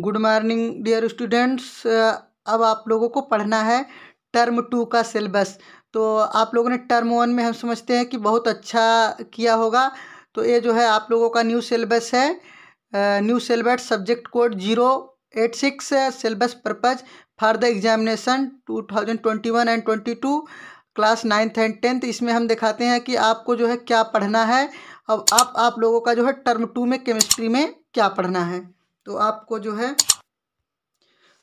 good morning dear students अब आप लोगों को पढ़ना है टर्म टू का सिलेबस तो आप लोगों ने टर्म वन में हम समझते हैं कि बहुत अच्छा किया होगा तो ये जो है आप लोगों का न्यू सिलेबस है new syllabus subject code zero eight six syllabus purpose for the examination two thousand twenty one and twenty two class ninth and tenth इसमें हम दिखाते हैं कि आपको जो है क्या पढ़ना है अब आप आप लोगों का जो है टर्म टू में केमिस्ट्री में क्या पढ़ना है तो आपको जो है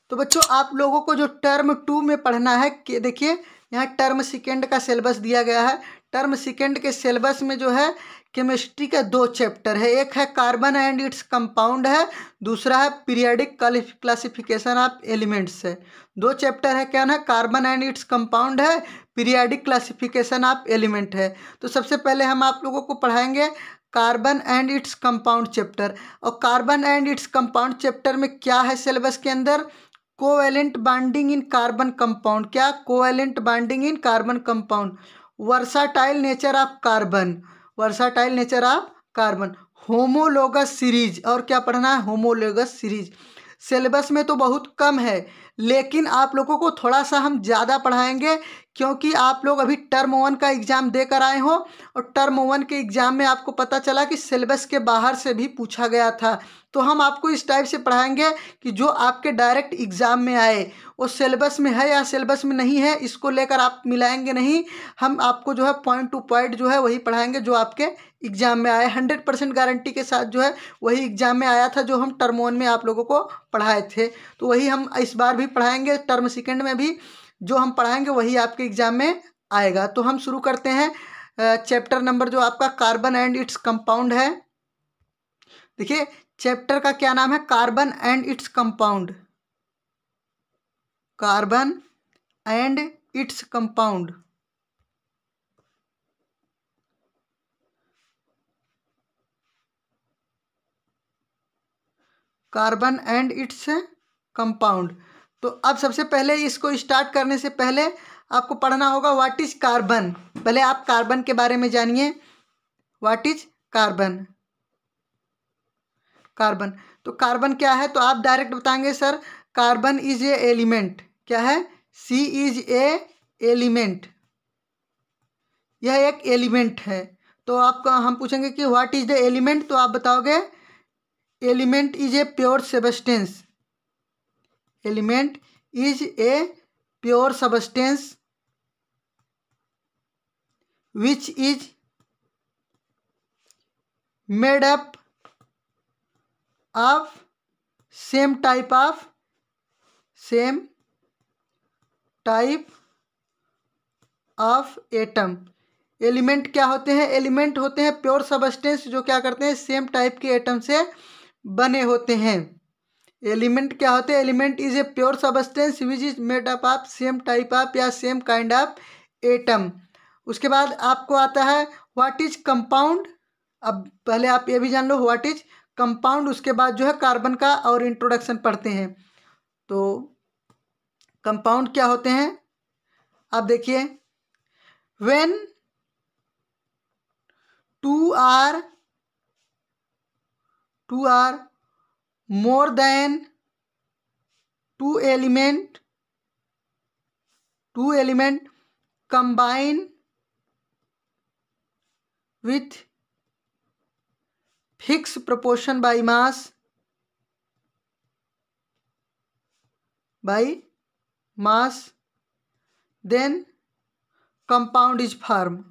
तो बच्चों आप लोगों को जो टर्म टू में पढ़ना है देखिए यहाँ टर्म सेकेंड का सिलेबस दिया गया है टर्म सेकेंड के सिलेबस में जो है केमिस्ट्री का दो चैप्टर है एक है कार्बन एंड इट्स कंपाउंड है दूसरा है पीरियडिक क्लासिफिकेशन ऑफ एलिमेंट्स है दो चैप्टर है क्या ना कार्बन एंड इट्स कंपाउंड है पीरियडिक क्लासिफिकेशन ऑफ एलिमेंट है तो सबसे पहले हम आप लोगों को पढ़ाएंगे carbon and its compound chapter और carbon and its compound chapter में क्या है सिलेबस के अंदर covalent binding in carbon compound क्या covalent binding in carbon compound versatile nature of carbon versatile nature of carbon homologous series और क्या पढ़ना है होमोलोगस सीरीज सिलेबस में तो बहुत कम है लेकिन आप लोगों को थोड़ा सा हम ज़्यादा पढ़ाएंगे क्योंकि आप लोग अभी टर्म वन का एग्ज़ाम देकर आए हो और टर्म वन के एग्ज़ाम में आपको पता चला कि सिलेबस के बाहर से भी पूछा गया था तो हम आपको इस टाइप से पढ़ाएंगे कि जो आपके डायरेक्ट एग्ज़ाम में आए वो सिलेबस में है या सिलेबस में नहीं है इसको लेकर आप मिलाएंगे नहीं हम आपको जो है पॉइंट टू पॉइंट जो है वही पढ़ाएंगे जो आपके एग्ज़ाम में आए हंड्रेड परसेंट गारंटी के साथ जो है वही एग्ज़ाम में आया था जो हम टर्म वन में आप लोगों को पढ़ाए थे तो वही हम इस बार भी पढ़ाएंगे टर्म सेकेंड में भी जो हम पढ़ाएंगे वही आपके एग्ज़ाम में आएगा तो हम शुरू करते हैं चैप्टर नंबर जो आपका कार्बन एंड इट्स कंपाउंड है देखिए चैप्टर का क्या नाम है carbon and its compound carbon and its compound carbon and its compound तो अब सबसे पहले इसको स्टार्ट करने से पहले आपको पढ़ना होगा व्हाट इज कार्बन पहले आप कार्बन के बारे में जानिए व्हाट इज कार्बन कार्बन तो कार्बन क्या है तो आप डायरेक्ट बताएंगे sir carbon is a element क्या है सी इज ए एलिमेंट यह एक एलिमेंट है तो आपका हम पूछेंगे कि व्हाट इज द एलिमेंट तो आप बताओगे element is a pure substance element is a pure substance which is made up of same type of same type of atom element क्या होते हैं एलिमेंट होते हैं प्योर सबस्टेंस जो क्या करते हैं सेम टाइप के एटम से बने होते हैं एलिमेंट क्या होते हैं element is a pure substance which is made up of same type of या सेम काइंड ऑफ एटम उसके बाद आपको आता है व्हाट इज कंपाउंड अब पहले आप ये भी जान लो व्हाट इज कंपाउंड उसके बाद जो है कार्बन का और इंट्रोडक्शन पढ़ते हैं तो कंपाउंड क्या होते हैं आप देखिए when two or two or more than two element two element combine with fixed proportion by mass by mass then compound is formed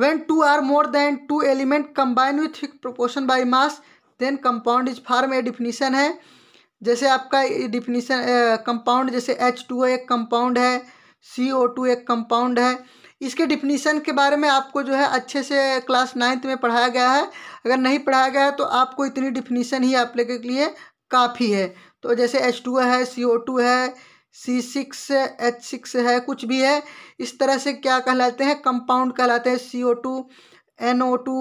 when two or more than two element combine with proportion by mass then compound is form a definition है जैसे आपका definition compound जैसे H two एक compound है C O to एक compound है इसके definition के बारे में आपको जो है अच्छे से क्लास नाइन्थ में पढ़ाया गया है अगर नहीं पढ़ाया गया है तो आपको इतनी डिफिनीसन ही आप लोगों के लिए काफ़ी है तो जैसे एच टू है सी ओ टू है सी सिक्स एच सिक्स है कुछ भी है इस तरह से क्या कहलाते हैं कंपाउंड कहलाते हैं C O two N O two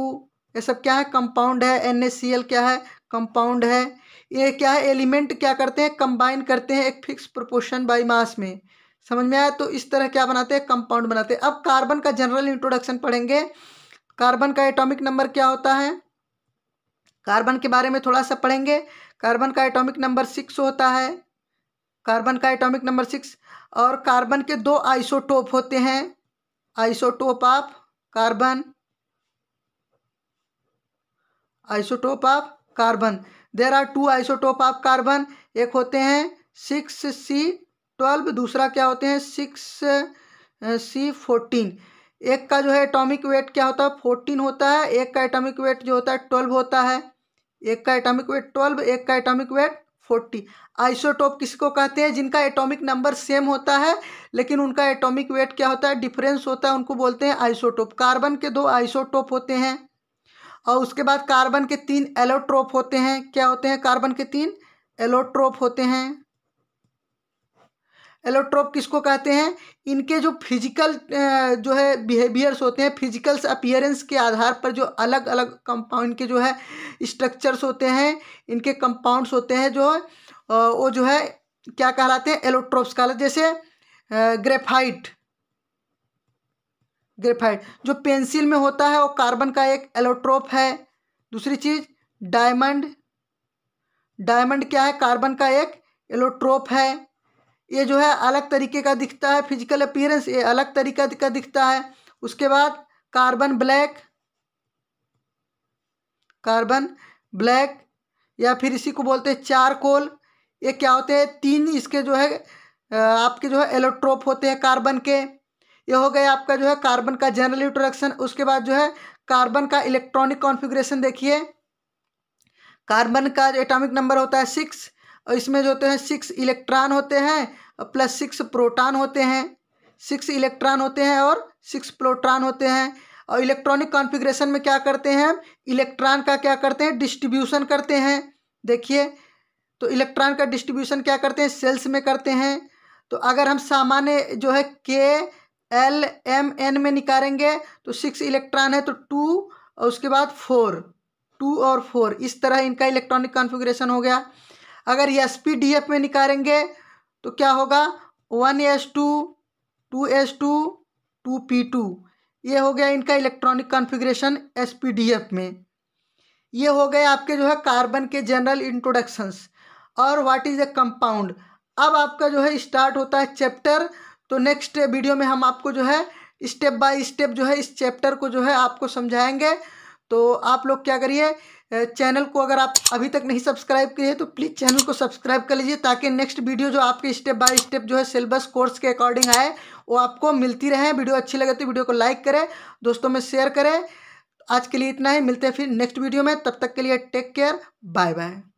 ये सब क्या है कंपाउंड है एन ए सी एल क्या है कंपाउंड है ये क्या है एलिमेंट क्या करते हैं कंबाइन करते हैं एक फिक्स प्रोपोर्शन बाई मास में समझ में आया तो इस तरह क्या बनाते हैं कंपाउंड बनाते हैं अब कार्बन का जनरल इंट्रोडक्शन पढ़ेंगे कार्बन का एटॉमिक नंबर क्या होता है कार्बन के बारे में थोड़ा सा पढ़ेंगे कार्बन का एटॉमिक नंबर सिक्स होता है कार्बन का एटॉमिक नंबर सिक्स और कार्बन के दो आइसोटोप होते हैं isotope of carbon isotope of carbon there are two isotope of carbon एक होते हैं सिक्स सी ट्वेल्व दूसरा क्या होते हैं सिक्स सी फोर्टीन एक का जो है एटॉमिक वेट क्या होता है फोर्टीन होता है एक का एटॉमिक वेट जो होता है ट्वेल्व होता है एक का एटॉमिक वेट ट्वेल्व एक का एटॉमिक वेट फोर्टी आइसोटोप किसको कहते हैं जिनका एटॉमिक नंबर सेम होता है लेकिन उनका एटॉमिक वेट क्या होता है डिफरेंस होता है उनको बोलते हैं आइसोटोप कार्बन के दो आइसोटोप होते हैं और उसके बाद कार्बन के तीन एलोट्रोप होते हैं क्या होते हैं कार्बन के तीन एलोट्रोप होते हैं एलोट्रोप किसको कहते हैं इनके जो फिजिकल जो है बिहेवियर्स होते हैं फिजिकल्स अपियरेंस के आधार पर जो अलग अलग कंपाउंड के जो है स्ट्रक्चर्स होते हैं इनके कंपाउंड्स होते हैं जो वो जो है क्या कहलाते हैं एलोट्रोप्स कहला जैसे ग्रेफाइट ग्रेफाइट जो पेंसिल में होता है वो कार्बन का एक एलोट्रोप है दूसरी चीज़ डायमंड डायमंड क्या है कार्बन का एक एलोट्रोप है ये जो है अलग तरीके का दिखता है फिजिकल अपीयरेंस ये अलग तरीका का दिखता है उसके बाद कार्बन ब्लैक कार्बन ब्लैक या फिर इसी को बोलते हैं चार कोल ये क्या होते हैं तीन इसके जो है आपके जो है एलेक्ट्रोप होते हैं कार्बन के ये हो गया आपका जो है कार्बन का जनरल इंट्रोडक्शन उसके बाद जो है कार्बन का इलेक्ट्रॉनिक कॉन्फ़िगरेशन देखिए कार्बन का एटॉमिक नंबर होता है सिक्स और इसमें जो होते हैं सिक्स इलेक्ट्रॉन होते हैं प्लस सिक्स प्रोटॉन होते हैं सिक्स इलेक्ट्रॉन होते हैं और सिक्स प्रोटॉन होते हैं और इलेक्ट्रॉनिक कॉन्फ़िगरेशन में क्या करते हैं इलेक्ट्रॉन का क्या करते हैं डिस्ट्रीब्यूशन करते हैं देखिए तो इलेक्ट्रॉन का डिस्ट्रीब्यूशन क्या करते हैं सेल्स में करते हैं तो अगर हम सामान्य जो है के एल एम एन में निकालेंगे तो सिक्स इलेक्ट्रॉन है तो टू और उसके बाद फोर टू और फोर इस तरह इनका इलेक्ट्रॉनिक कॉन्फ़िगरेशन हो गया अगर एस पी डी एफ में निकालेंगे तो क्या होगा one S two two S two two P two ये हो गया इनका electronic configuration S P D F में ये हो गए आपके जो है कार्बन के जनरल इंट्रोडक्शंस और व्हाट इज़ ए कंपाउंड अब आपका जो है स्टार्ट होता है चैप्टर तो नेक्स्ट वीडियो में हम आपको जो है स्टेप बाय स्टेप जो है इस चैप्टर को जो है आपको समझाएंगे तो आप लोग क्या करिए चैनल को अगर आप अभी तक नहीं सब्सक्राइब किए तो प्लीज़ चैनल को सब्सक्राइब कर लीजिए ताकि नेक्स्ट वीडियो जो आपके स्टेप बाय स्टेप जो है सिलेबस कोर्स के अकॉर्डिंग आए वो आपको मिलती रहे वीडियो अच्छी लगे तो वीडियो को लाइक करें दोस्तों में शेयर करें आज के लिए इतना ही मिलते हैं फिर नेक्स्ट वीडियो में तब तक के लिए टेक केयर बाय बाय